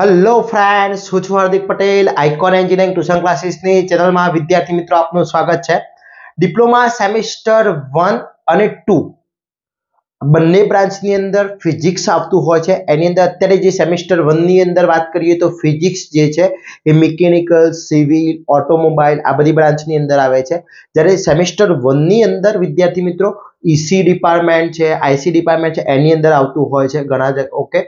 Hello friends હું છું Hardik Patel Icon engineering tuition ક્લાસીસની ચેનલમાં વિદ્યાર્થી મિત્રો આપનું સ્વાગત છે ડિપ્લોમા સેમિસ્ટર વન અને ટુ બંને બ્રાન્ચની અંદર ફિઝિક્સ આવતું હોય છે એની અંદર અત્યારે જે સેમિસ્ટર વનની અંદર વાત કરીએ તો ફિઝિક્સ જે છે એ મિકેનિકલ સિવિલ ઓટોમોબાઈલ આ બધી બ્રાન્ચની અંદર આવે છે જ્યારે સેમિસ્ટર વનની અંદર વિદ્યાર્થી મિત્રો ઈસી e ડિપાર્ટમેન્ટ છે આઈસી ડિપાર્ટમેન્ટ છે એની અંદર આવતું હોય છે ઘણા ઓકે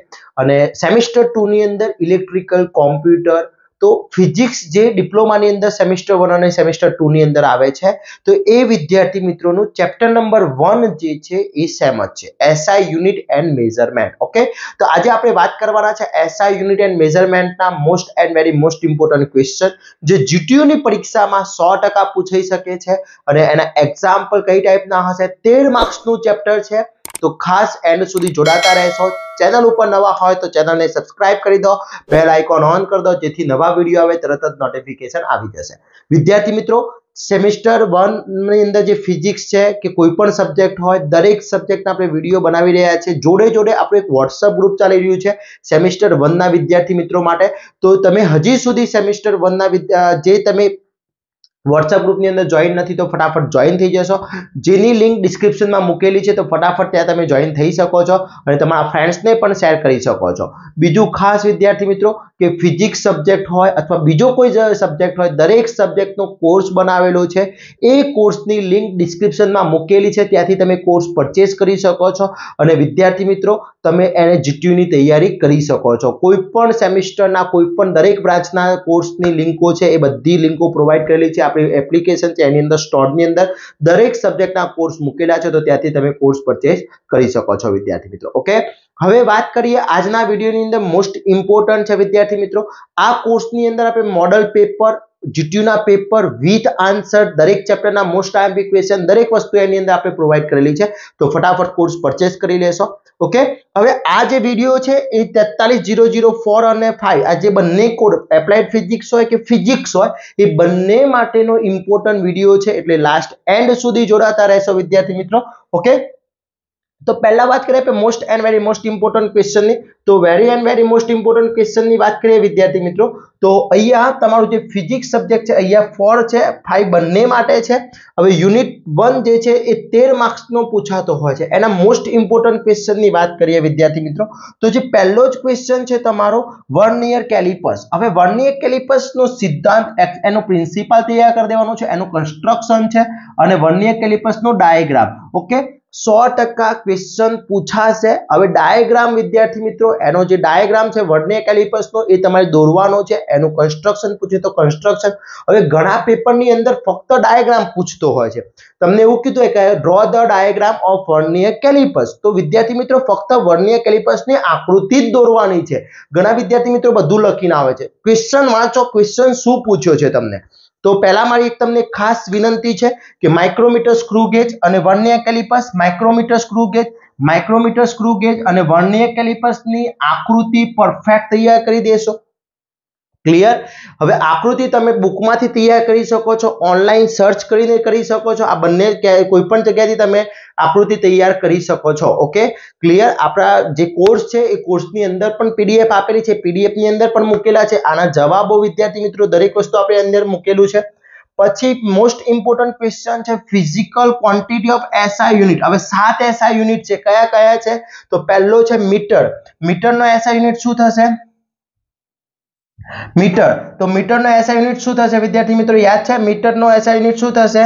અને સેમિસ્ટર ટુની અંદર ઇલેક્ટ્રિકલ કોમ્પ્યુટર તો ફિઝિક્સ જે ડિપ્લોમાની અંદર સેમિસ્ટર વન અને સેમિસ્ટર ટુની અંદર આવે છે તો એ વિદ્યાર્થી મિત્રોનું ચેપ્ટર નંબર વન જે છે એ સેમ જ છે SI unit and measurement okay તો આજે આપણે વાત કરવાના છે એસઆઈ યુનિટ એન્ડ મેઝરમેન્ટના most and very most important question જે જીટીયુની પરીક્ષામાં સો ટકા પૂછાઈ શકે છે અને એના એક્ઝામ્પલ કઈ ટાઈપના હશે તેર માર્ક્સનું ચેપ્ટર છે તો ખાસ એન્ડ સુધી જોડાતા રહેશો ચેનલ ઉપર નવા હોય તો ચેનલને સબસ્ક્રાઇબ કરી દો બેલ આઇકોન ઓન કરી દો જેથી નવા વિડીયો આવે તરત જ નોટિફિકેશન આવી જશે વિદ્યાર્થી મિત્રો સેમિસ્ટર વનની અંદર જે ફિઝિક્સ છે કે કોઈ પણ સબ્જેક્ટ હોય દરેક સબ્જેક્ટના આપણે વિડીયો બનાવી રહ્યા છે જોડે જોડે આપણે એક વોટ્સઅપ ગ્રુપ ચાલી રહ્યું છે સેમિસ્ટર વનના વિદ્યાર્થી મિત્રો માટે તો તમે હજી સુધી સેમિસ્ટર વનના જે તમે વોટ્સઅપ ગ્રુપની અંદર જોઈન નથી તો ફટાફટ જોઈન થઈ જશો જેની લિંક ડિસ્ક્રિપ્શનમાં મૂકેલી છે તો ફટાફટ ત્યાં તમે જોઈન થઈ શકો છો અને તમારા ફ્રેન્ડ્સને પણ શેર કરી શકો છો બીજું ખાસ વિદ્યાર્થી મિત્રો કે ફિઝિક્સ સબ્જેક્ટ હોય અથવા બીજો કોઈ સબ્જેક્ટ હોય દરેક સબ્જેક્ટનો કોર્સ બનાવેલો છે એ કોર્સની લિંક ડિસ્ક્રિપ્શનમાં મૂકેલી છે ત્યાંથી તમે કોર્સ પરચેસ કરી શકો છો અને વિદ્યાર્થી મિત્રો તમે એને જીટીયુની તૈયારી કરી શકો છો કોઈપણ સેમિસ્ટરના કોઈપણ દરેક બ્રાન્ચના કોર્સની લિંકો છે એ બધી લિંકો પ્રોવાઈડ કરેલી છે આપણી એપ્લિકેશન છે એની અંદર સ્ટોરની અંદર દરેક સબ્જેક્ટના કોર્સ મૂકેલા છે તો ત્યાંથી તમે કોર્સ પરચેસ કરી શકો છો વિદ્યાર્થી મિત્રો ઓકે હવે વાત કરીએ આજના વિડીયોની અંદર મોસ્ટ ઇમ્પોર્ટન્ટ છે વિદ્યાર્થી મિત્રો આ કોર્સની અંદર આપણે મોડલ પેપર જીટીયુના પેપર વિથ આન્સર દરેક ચેપ્ટરના મોસ્ટ આઈએમપી ક્વેશ્ચન દરેક વસ્તુ એની અંદર આપણે પ્રોવાઈડ કરેલી છે તો ફટાફટ કોર્સ પરચેસ કરી લેશો ઓકે હવે આ જે વિડીયો છે એ તેતાલીસ જીરો જીરો ફોર અને ફાઈવ આ જે બંને કોડ એપ્લાઇડ ફિઝિક્સ હોય કે ફિઝિક્સ હોય એ બંને માટેનો ઇમ્પોર્ટન્ટ વિડીયો છે એટલે લાસ્ટ એન્ડ સુધી જોડાતા રહેશો વિદ્યાર્થી મિત્રો ઓકે તો પહેલા વાત કરીએ આપણે most and very most important ક્વેશ્ચનની તો very and very most important ક્વેશ્ચનની વાત કરીએ વિદ્યાર્થી મિત્રો તો અહીંયા તમારું જે ફિઝિક્સ સબ્જેક્ટ છે અહીંયા ફોર છે ફાઈવ બંને માટે છે હવે યુનિટ વન જે છે એ તેર માર્ક્સનો પૂછાતો હોય છે એના મોસ્ટ ઇમ્પોર્ટન્ટ ક્વેશ્ચનની વાત કરીએ વિદ્યાર્થી મિત્રો તો જે પહેલો જ ક્વેશ્ચન છે તમારો વન ઇયર કેલિપર્સ હવે વન ઇયર કેલિપર્સનો સિદ્ધાંત એનો પ્રિન્સિપાલ તૈયાર કરી દેવાનો છે એનું કન્સ્ટ્રક્શન છે અને વન ઇયર કેલિપર્સનો ડાયગ્રામ ઓકે સો ટકા ક્વેશ્ચન પૂછાશે હવે ડાયગ્રામ વિદ્યાર્થી મિત્રો એનો જે ડાયગ્રામ છે વર્ડને કેલિપસનો એ તમારે દોરવાનો છે એનું કન્સ્ટ્રક્શન પૂછે તો કન્સ્ટ્રક્શન હવે ઘણા પેપરની અંદર ફક્ત ડાયાગ્રામ પૂછતો હોય છે તમને એવું કીધું કે draw the diagram of vernier calipers તો વિદ્યાર્થી મિત્રો ફક્ત વર્ણિય કેલિપસની આકૃતિ જ દોરવાની છે ઘણા વિદ્યાર્થી મિત્રો બધું લખીને આવે છે ક્વેશ્ચન વાંચો ક્વેશ્ચન શું પૂછ્યો છે તમને તો પહેલાં મારી એક તમને ખાસ વિનંતી છે કે માઇક્રોમીટર સ્ક્રૂ ગેજ અને vernier calipers micrometer screw gauge micrometer screw gauge અને વર્નિયર કેલિપસની આકૃતિ પરફેક્ટ તૈયાર કરી દેશો ક્લિયર હવે આકૃતિ તમે બુકમાંથી તૈયાર કરી શકો છો ઓનલાઈન સર્ચ કરીને કરી શકો છો આ બંને કોઈ પણ જગ્યાએથી તમે આકૃતિ તૈયાર કરી શકો છો ઓકે ક્લિયર આપણા જે કોર્સ છે એ કોર્સની અંદર પણ પીડીએફ આપેલી છે પીડીએફની અંદર પણ મૂકેલા છે આના જવાબો વિદ્યાર્થી મિત્રો દરેક વસ્તુ આપણે અંદર મૂકેલું છે પછી મોસ્ટ ઇમ્પોર્ટન્ટ ક્વેશ્ચન છે physical quantity of SI unit હવે સાત એસઆઈ યુનિટ છે કયા કયા છે તો પહેલો છે મીટર મીટરનો એસઆઈ યુનિટ શું થશે મીટર તો મીટરનો એસઆઈ યુનિટ શું થશે વિદ્યાર્થી મિત્રો યાદ છે મીટરનો એસઆઈ યુનિટ શું થશે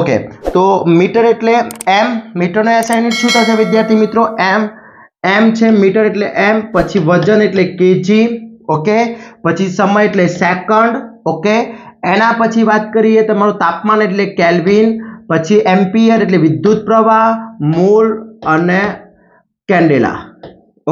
ઓકે તો મીટર એટલે એમ મીટરનો એસઆઈ યુનિટ શું થશે વિદ્યાર્થી મિત્રો એમ એમ છે મીટર એટલે એમ પછી વજન એટલે કેજી ઓકે પછી સમય એટલે સેકન્ડ ઓકે એના પછી વાત કરીએ તમારું તાપમાન એટલે કેલ્વિન પછી એમ્પિયર એટલે વિદ્યુત પ્રવાહ મૂળ અને કેન્ડેલા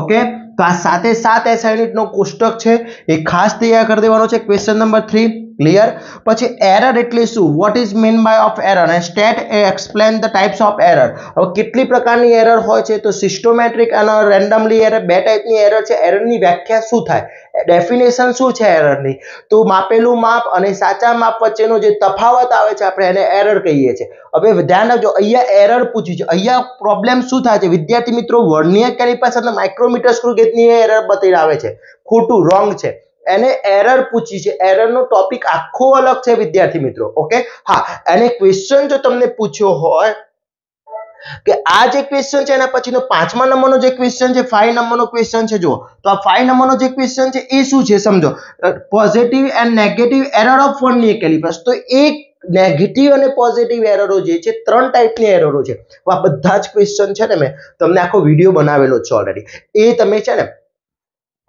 ઓકે તો આ સાતે સાત એસાઇનિટનો કોષ્ટક છે એ ખાસ તૈયાર કરી દેવાનો છે ક્વેશ્ચન નંબર થ્રી ક્લિયર પછી એરર એટલે શું what is mean by of error અને state explain the types of error હવે કેટલી પ્રકારની એરર હોય છે તો સિસ્ટોમેટ્રિક અને રેન્ડમલી એરર બે ટાઈપની એરર છે એરરની વ્યાખ્યા શું થાય ડેફિનેશન શું છે એરરની તો માપેલું માપ અને સાચા માપ વચ્ચેનો જે તફાવત આવે છે આપણે એને એરર કહીએ છીએ હવે ધ્યાન રાખજો અહીંયા એરર પૂછી છે અહીંયા પ્રોબ્લેમ શું થાય છે વિદ્યાર્થી મિત્રો વર્નિયર કેલિપસ અને માઇક્રોમીટર સ્ક્રુ ગેજની એરર બતાવી આવે છે ખોટું રોંગ છે એને એરર પૂછી છે એરરનો ટોપિક આખો અલગ છે વિદ્યાર્થી મિત્રો ઓકે હા એને ક્વેશ્ચન જો તમને પૂછ્યો હોય કે આ જે ક્વેશ્ચન છે એના પછીનો પાંચમા નંબરનો જે ક્વેશ્ચન છે ફાઈવ નંબરનો ક્વેશ્ચન છે જુઓ તો આ ફાઈવ નંબરનો જે ક્વેશ્ચન છે એ શું છે સમજો positive and negative error of ફંડની કેલિબ્રસ તો એક નેગેટિવ અને પોઝિટિવ એરરો જે છે ત્રણ ટાઈપની એરરો છે આ બધા જ ક્વેશ્ચન છે ને મેં તમને આખો વિડીયો બનાવેલો છે ઓલરેડી એ તમે છે ને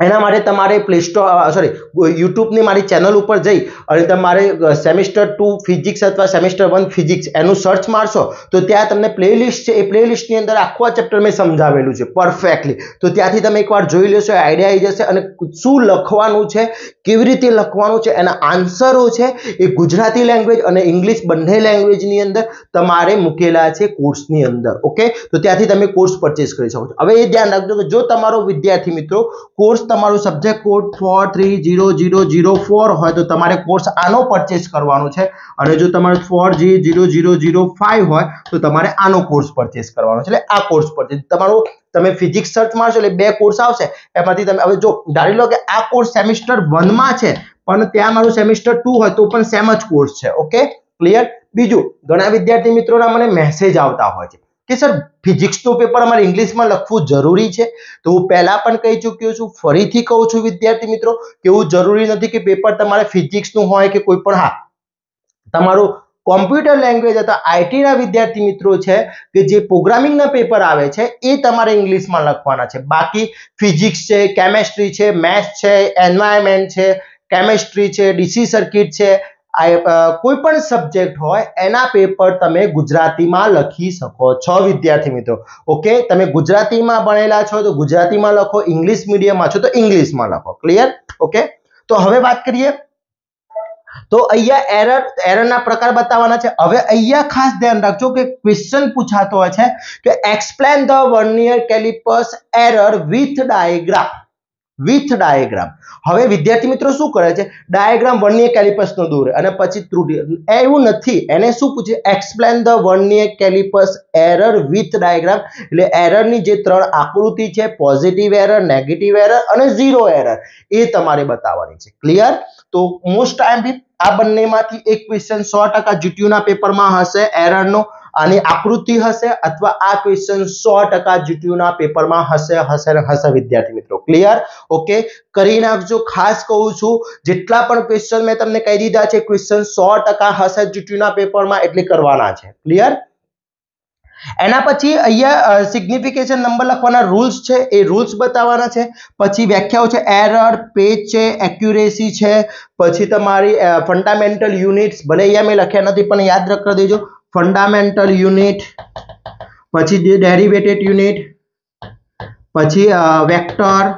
એના માટે તમારે પ્લે સ્ટોર સોરી યુટ્યુબની મારી ચેનલ ઉપર જઈ અને તમારે સેમિસ્ટર ટુ ફિઝિક્સ અથવા સેમિસ્ટર વન ફિઝિક્સ એનું સર્ચ મારશો તો ત્યાં તમને પ્લેલિસ્ટ છે એ પ્લેલિસ્ટની અંદર આખું આ ચેપ્ટર મેં સમજાવેલું છે પરફેક્ટલી તો ત્યાંથી તમે એકવાર જોઈ લેશો આઈડિયા આવી જશે અને શું લખવાનું છે કેવી રીતે લખવાનું છે એના આન્સરો છે એ ગુજરાતી લેંગ્વેજ અને ઇંગ્લિશ બંને લેંગ્વેજની અંદર તમારે મૂકેલા છે કોર્સની અંદર ઓકે તો ત્યાંથી તમે કોર્સ પરચેસ કરી શકો છો હવે એ ધ્યાન રાખજો કે જો તમારો વિદ્યાર્થી મિત્રો કોર્સ તમારું subject code four three zero zero zero four હોય તો તમારે કોર્સ આનો પરચેસ કરવાનો છે અને જો તમારે four G zero zero zero five હોય તો તમારે આનો કોર્સ પરચેસ કરવાનો છે એટલે આ કોર્સ પરચેસ તમારો તમે ફિઝિક્સ સર્ચ મારશો એટલે બે કોર્સ આવશે એમાંથી તમે હવે જો ધારી લો કે આ કોર્સ સેમિસ્ટર વનમાં છે પણ ત્યાં મારું સેમિસ્ટર ટુ હોય તો પણ સેમ જ કોર્સ છે ઓકે ક્લિયર બીજું ઘણા વિદ્યાર્થી મિત્રોના મને મેસેજ આવતા હોય છે કે સર ફિઝિક્સનું પેપર અમારે ઇંગ્લિશમાં લખવું જરૂરી છે તો હું પહેલાં પણ કહી ચૂક્યો છું ફરીથી કહું છું વિદ્યાર્થી મિત્રો કે એવું જરૂરી નથી કે પેપર તમારે ફિઝિક્સનું હોય કે કોઈ પણ હા તમારું કોમ્પ્યુટર લેંગ્વેજ અથવા આઈટીના વિદ્યાર્થી મિત્રો છે કે જે પ્રોગ્રામિંગના પેપર આવે છે એ તમારે ઇંગ્લિશમાં લખવાના છે બાકી ફિઝિક્સ છે કેમેસ્ટ્રી છે મેથ્સ છે એન્વાયરમેન્ટ છે કેમેસ્ટ્રી છે ડીસી સર્કિટ છે કોઈ પણ સબ્જેક્ટ હોય એના પેપર તમે ગુજરાતીમાં લખી શકો છો વિદ્યાર્થી મિત્રો ઓકે તમે ગુજરાતીમાં ભણેલા છો તો ગુજરાતીમાં લખો ઇંગ્લિશ મીડિયમમાં છો તો ઇંગ્લિશમાં લખો ક્લિયર ઓકે તો હવે વાત કરીએ તો અહીંયા એરર એરરના પ્રકાર બતાવવાના છે હવે અહીંયા ખાસ ધ્યાન રાખજો કે ક્વેશ્ચન પૂછાતો હોય છે કે explain the vernier calipers error with diagraph with diagram હવે વિદ્યાર્થી મિત્રો શું કરે છે ડાયાગ્રામ વર્નિયર કેલિપસનો દોરે અને પછી ત્રુટી એવું નથી એને શું પૂછે explain the vernier calipers error with diagram એટલે એરરની જે ત્રણ આકૃતિ છે પોઝિટિવ એરર નેગેટિવ એરર અને ઝીરો એરર એ તમારે બતાવવાની છે ક્લિયર તો મોસ્ટ ટાઈમ આ બંનેમાંથી એક ક્વેશ્ચન સો ટકા જીટીયુના પેપરમાં હશે એરરનો આની આકૃતિ હશે અથવા આ ક્વેશ્ચન સો ટકા જીટીયુના પેપરમાં હશે હશે હશે વિદ્યાર્થી મિત્રો ક્લિયર ઓકે કરી નાખજો ખાસ કહું છું જેટલા પણ ક્વેશ્ચન મેં તમને કહી દીધા છે ક્વેશ્ચન સો ટકા હશે જીટીયુના પેપરમાં એટલે કરવાના છે ક્લિયર એના પછી અહીંયા સિગ્નિફિકેશન નંબર લખવાના રૂલ્સ છે એ રૂલ્સ બતાવવાના છે પછી વ્યાખ્યાઓ છે એરર પેજ છે એક્યુરેસી છે પછી તમારી ફંડામેન્ટલ યુનિટ્સ ભલે અહીંયા મેં લખ્યા નથી પણ યાદ રખવા દેજો ફંડામેન્ટલ યુનિટ પછી ડેરિવેટેડ યુનિટ પછી વેક્ટર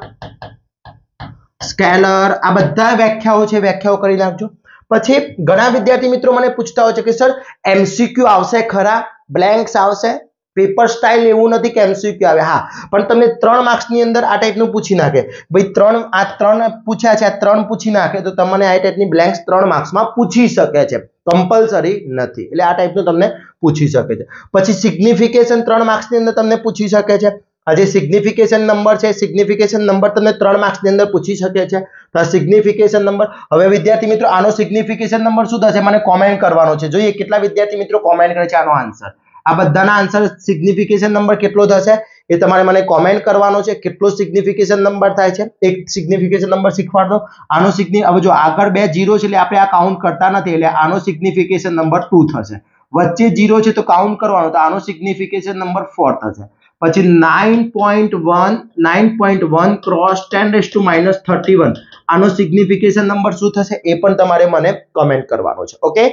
સ્કેલર આ બધા વ્યાખ્યાઓ છે વ્યાખ્યાઓ કરી નાખજો પછી ઘણા વિદ્યાર્થી મિત્રો મને પૂછતા હોય છે કે સર એમસીક્યુ આવશે ખરા બ્લેન્ક્સ આવશે પેપર સ્ટાઇલ એવું નથી કે એમસીક્યુ આવે હા પણ તમને ત્રણ માર્ક્સની અંદર આ ટાઈપનું પૂછી નાખે ભાઈ ત્રણ આ ત્રણ પૂછ્યા છે આ ત્રણ પૂછી નાખે તો તમને આ ટાઈપની બ્લેન્ક્સ ત્રણ માર્ક્સમાં પૂછી શકે છે કમ્પલસરી નથી એટલે આ ટાઈપનું તમને પૂછી શકે છે પછી સિગ્નિફિકેશન ત્રણ માર્ક્સની અંદર તમને પૂછી શકે છે આજે સિગ્નિફિકેશન નંબર છે સિગ્નિફિકેશન નંબર તમને ત્રણ માર્ક્સની અંદર પૂછી શકે છે તો સિગ્નિફિકેશન નંબર હવે વિદ્યાર્થી મિત્રો આનો સિગ્નિફિકેશન નંબર શું થશે મને કોમેન્ટ કરવાનો છે જોઈએ કેટલા વિદ્યાર્થી મિત્રો કોમેન્ટ કરે છે આનો આન્સર આ બધાના આન્સર સિગ્નિફિકેશન નંબર કેટલો થશે એ તમારે મને કોમેન્ટ કરવાનો છે કેટલો સિગ્નિફિકેશન નંબર થાય છે એક સિગ્નિફિકેશન નંબર શીખવાડો આનો સિગ્નિ હવે જો આગળ બે જીરો છે એટલે આપણે આ કાઉન્ટ કરતા નથી એટલે આનો સિગ્નિફિકેશન નંબર ટુ થશે વચ્ચે જીરો છે તો કાઉન્ટ કરવાનો તો આનો સિગ્નિફિકેશન નંબર ફોર થશે પછી nine point one nine point one cross ten raise two minus thirty one આનો સિગ્નિફિકેશન નંબર શું થશે એ પણ તમારે મને કોમેન્ટ કરવાનો છે ઓકે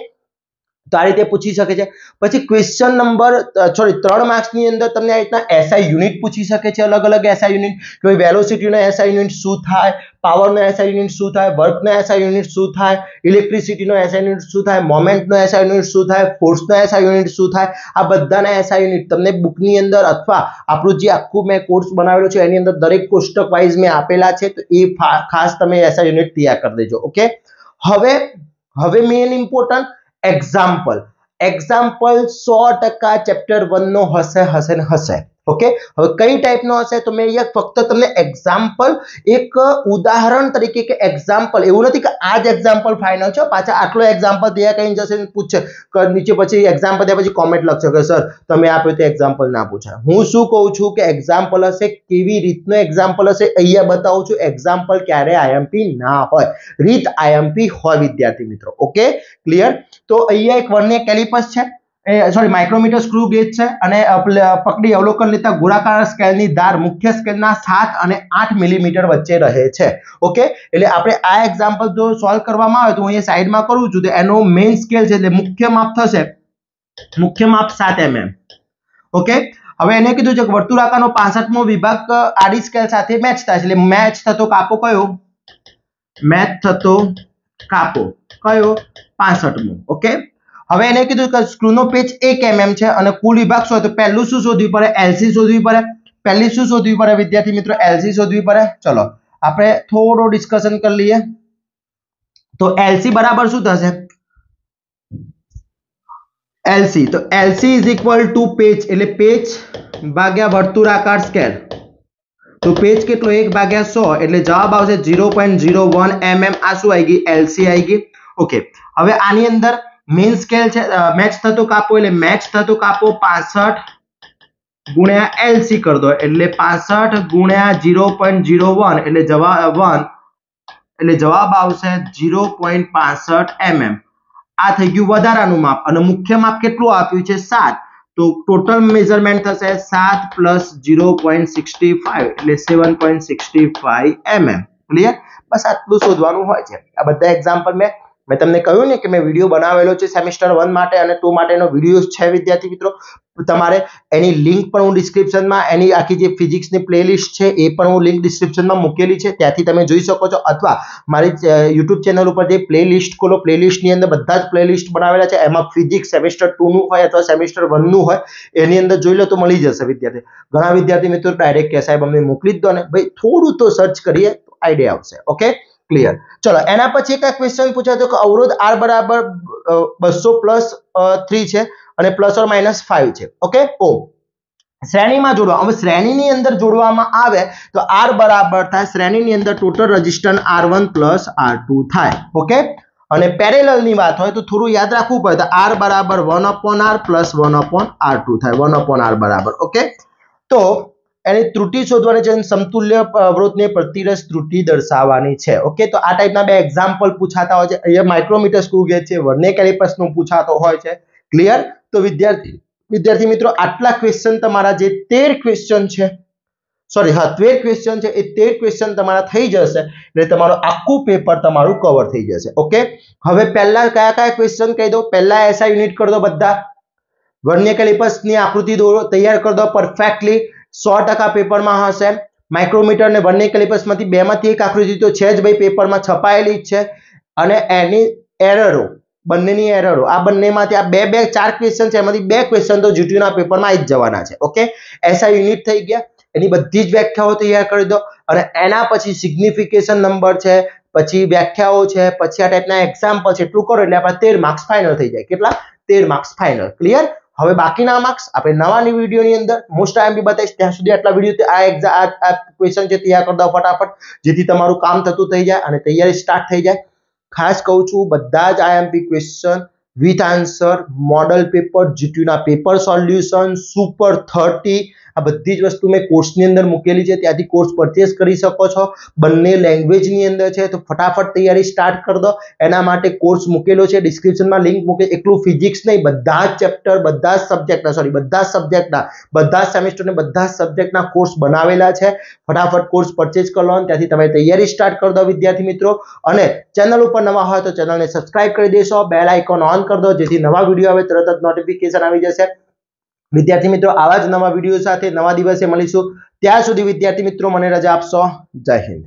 તો આ રીતે પૂછી શકે છે પછી ક્વેશ્ચન નંબર સોરી ત્રણ માર્ક્સની અંદર તમને આ રીતના એસઆઈ યુનિટ પૂછી શકે છે અલગ અલગ એસઆઈ યુનિટ કે ભાઈ વેલોસિટીનો એસઆઈ યુનિટ શું થાય પાવરનો એસઆઈ યુનિટ શું થાય વર્કનો એસઆઈ યુનિટ શું થાય ઇલેક્ટ્રિસિટીનો એસઆઈ યુનિટ શું થાય મોમેન્ટનો એસઆઈ યુનિટ શું થાય ફોર્સનો એસઆઈ યુનિટ શું થાય આ બધાના એસઆઈ યુનિટ તમને બુકની અંદર અથવા આપણું જે આખું મેં કોર્સ બનાવેલો છે એની અંદર દરેક કોષ્ટક વાઇઝ મેં આપેલા છે તો એ ખાસ તમે એસઆઈ યુનિટ તૈયાર કરી દેજો ઓકે હવે હવે મેઇન ઇમ્પોર્ટન્ટ એક્ઝામ્પલ એક્ઝામ્પલ સો ટકા ચેપ્ટર વનનો હશે હશે ને હશે ઓકે હવે કઈ ટાઈપનો હશે તો મેં અહીંયા ફક્ત તમને એક્ઝામ્પલ એક ઉદાહરણ તરીકે કે એક્ઝામ્પલ એવું નથી કે આ જ એક્ઝામ્પલ ફાઇનલ છે પાછા આટલો એક્ઝામ્પલ ત્યાં કઈ જશે પૂછશે નીચે પછી એક્ઝામ્પલ ત્યાં પછી કોમેન્ટ લખશો કે સર તમે આપ્યો તે એક્ઝામ્પલ ના પૂછાય હું શું કહું છું કે એક્ઝામ્પલ હશે કેવી રીતનો એક્ઝામ્પલ હશે અહીંયા બતાવું છું એક્ઝામ્પલ ક્યારે આઈએમપી ના હોય રીત આઈએમપી હોય વિદ્યાર્થી મિત્રો ઓકે ક્લિયર તો અહીંયા એક વર્નિયર કેલિપસ છે એ સોરી માઇક્રોમીટર સ્ક્રૂ ગેજ છે અને પકડી અવલોકન લેતા ગોળાકાર સ્કેલની ધાર મુખ્ય સ્કેલના સાત અને આઠ મિલીમીટર વચ્ચે રહે છે ઓકે એટલે આપણે આ એક્ઝામ્પલ જો સોલ્વ કરવામાં આવે તો હું અહીંયા સાઈડમાં કરું છું તો એનો મેઇન સ્કેલ છે એટલે મુખ્ય માપ થશે મુખ્ય માપ સાત એમ mm. ઓકે હવે એને કીધું છે કે વર્તુળાકારનો પાસઠમો વિભાગ આડી સ્કેલ સાથે મેચ થાય છે એટલે મેચ થતો કાપો કયો મેચ થતો કાપો કયો 65 mm ओके अब मैंने की तो स्क्रू નો પેચ 1 mm છે અને કુલ વિભાગ સો તો પહેલું શું શોધવું પડે एलसी શોધવું પડે પહેલી શું શોધવું પડે વિદ્યાર્થી મિત્રો एलसी શોધવું પડે चलो આપણે થોડો ડિસ્કશન કરી લઈએ તો एलसी बराबर શું થશે एलसी તો एलसी इज इक्वल टू પેચ એટલે પેચ ભાગ્યા વર્તુળ આકાર સ્ક્વેર તો પેચ કેટલો 1/100 એટલે જવાબ આવશે 0.01 mm આ શું आएगी एलसी आएगी ઓકે હવે આની અંદર મેઇન સ્કેલ છે મેચ થતો કાપો એટલે મેચ થતો કાપો પાસઠ ગુણ્યા એલસી કરતો દો એટલે પાસઠ ગુણ્યા જીરો પોઈન્ટ જીરો વન એટલે જવાબ વન એટલે જવાબ આવશે જીરો પોઈન્ટ પાસઠ એમએમ આ થઈ ગયું વધારાનું માપ અને મુખ્ય માપ કેટલું આપ્યું છે સાત તો ટોટલ મેઝરમેન્ટ થશે સાત plus zero point sixty five એટલે seven point sixty five mm clear બસ આટલું શોધવાનું હોય છે આ બધા એક્ઝામ્પલ મેં મેં તમને કહ્યું ને કે મેં વિડીયો બનાવેલો છે સેમિસ્ટર વન માટે અને ટુ માટેનો વિડીયો છે વિદ્યાર્થી મિત્રો તમારે એની લિંક પણ હું ડિસ્ક્રિપ્શનમાં એની આખી જે ફિઝિક્સની પ્લેલિસ્ટ છે એ પણ હું લિંક ડિસ્ક્રિપ્શનમાં મૂકેલી છે ત્યાંથી તમે જોઈ શકો છો અથવા મારી યુટ્યુબ ચેનલ ઉપર જે પ્લેલિસ્ટ ખોલો પ્લેલિસ્ટની અંદર બધા જ પ્લેલિસ્ટ બનાવેલા છે એમાં ફિઝિક્સ સેમિસ્ટર ટુનું હોય અથવા સેમિસ્ટર વનનું હોય એની અંદર જોઈ લો તો મળી જશે વિદ્યાર્થી ઘણા વિદ્યાર્થી મિત્રો ડાયરેક્ટ કે સાહેબ અમને મોકલી જ દો ને ભાઈ થોડું તો સર્ચ કરીએ તો આઈડિયા આવશે ઓકે ક્લિયર ચલો એના પછી એક ક્વેશ્ચન પૂછાય તો અવરોધ આર બરાબર બસો પ્લસ થ્રી છે અને પ્લસ ઓર માઇનસ ફાઈવ છે ઓકે ઓ શ્રેણીમાં જોડવા હવે શ્રેણીની અંદર જોડવામાં આવે તો આર બરાબર થાય શ્રેણીની અંદર total resistance R one plus R two થાય ઓકે અને પેરેલલની વાત હોય તો થોડું યાદ રાખવું પડે તો આર બરાબર one upon R plus one upon R two થાય વન અપોન આર બરાબર ઓકે તો એને ત્રુટિ શોધવાની છે સમતુલ્ય અવરોધને પ્રતિરસ ત્રુટિ દર્શાવવાની છે ઓકે તો આ ટાઈપના બે એક્ઝામ્પલ પૂછાતા હોય છે અહીંયા માઇક્રોમીટર સ્ક્રૂ ગેજ છે વર્ને કેલિપર્સનો પૂછાતો હોય છે ક્લિયર તો વિદ્યાર્થી વિદ્યાર્થી મિત્રો આટલા ક્વેશ્ચન તમારા જે તેર ક્વેશ્ચન છે સોરી હા તેર ક્વેશ્ચન છે એ તેર ક્વેશ્ચન તમારા થઈ જશે એટલે તમારું આખું પેપર તમારું કવર થઈ જશે ઓકે હવે પહેલા કયા કયા ક્વેશ્ચન કહી દો પહેલા એસઆઈ યુનિટ કરી દો બધા વર્ણ્ય કેલિપસની આકૃતિ દોરો તૈયાર કરી દો પરફેક્ટલી સો ટકા પેપરમાં હશે માઇક્રોમીટર અને બંને કેલિપસમાંથી બેમાંથી એક આકૃતિ તો છે જ ભાઈ પેપરમાં છપાયેલી જ છે અને એની એરરો બંનેની એરરો આ બંનેમાંથી આ બે બે ચાર ક્વેશ્ચન છે એમાંથી બે ક્વેશ્ચન તો જીટીયુના પેપરમાં આવી જ જવાના છે ઓકે એસઆઈ યુનિટ થઈ ગયા એની બધી જ વ્યાખ્યાઓ તૈયાર કરી દો અને એના પછી સિગ્નિફિકેશન નંબર છે પછી વ્યાખ્યાઓ છે પછી આ ટાઈપના એક્ઝામ્પલ છે એટલું કરો એટલે આપણા તેર માર્ક્સ ફાઇનલ થઈ જાય કેટલા તેર માર્ક્સ ફાઇનલ ક્લિયર હવે બાકીના માર્ક્સ આપણે નવાની વિડીયોની અંદર મોસ્ટ આઈએમપી બતાવીશ ત્યાં સુધી આટલા વિડીયો આ એક્ઝામ આ ક્વેશ્ચન છે તૈયાર કરતા ફટાફટ જેથી તમારું કામ થતું થઈ જાય અને તૈયારી સ્ટાર્ટ થઈ જાય ખાસ કહું છું બધા જ IMP question with answer model paper જીટીયુના પેપર સોલ્યુશન સુપર થર્ટી આ બધી જ વસ્તુ મેં કોર્સની અંદર મૂકેલી છે ત્યાંથી કોર્સ પરચેસ કરી શકો છો બંને લેંગ્વેજની અંદર છે તો ફટાફટ તૈયારી સ્ટાર્ટ કરી દો એના માટે કોર્સ મૂકેલો છે ડિસ્ક્રિપ્શનમાં લિંક મૂકે એટલું ફિઝિક્સ નહીં બધા જ ચેપ્ટર બધા જ સબ્જેક્ટના સોરી બધા જ સબ્જેક્ટના બધા જ સેમિસ્ટરને બધા જ સબ્જેક્ટના કોર્સ બનાવેલા છે ફટાફટ કોર્સ પરચેસ કરી લો ત્યાંથી તમે તૈયારી સ્ટાર્ટ કરી દો વિદ્યાર્થી મિત્રો અને ચેનલ ઉપર નવા હોય તો ચેનલને સબસ્ક્રાઇબ કરી દેશો બેલ આઇકોન ઓન કરી દો જેથી નવા વિડીયો આવે તરત જ નોટિફિકેશન આવી જશે વિદ્યાર્થી મિત્રો આવા જ નવા વિડીયો સાથે નવા દિવસે મળીશું ત્યાં સુધી વિદ્યાર્થી મિત્રો મને રજા આપશો જય હિન્દ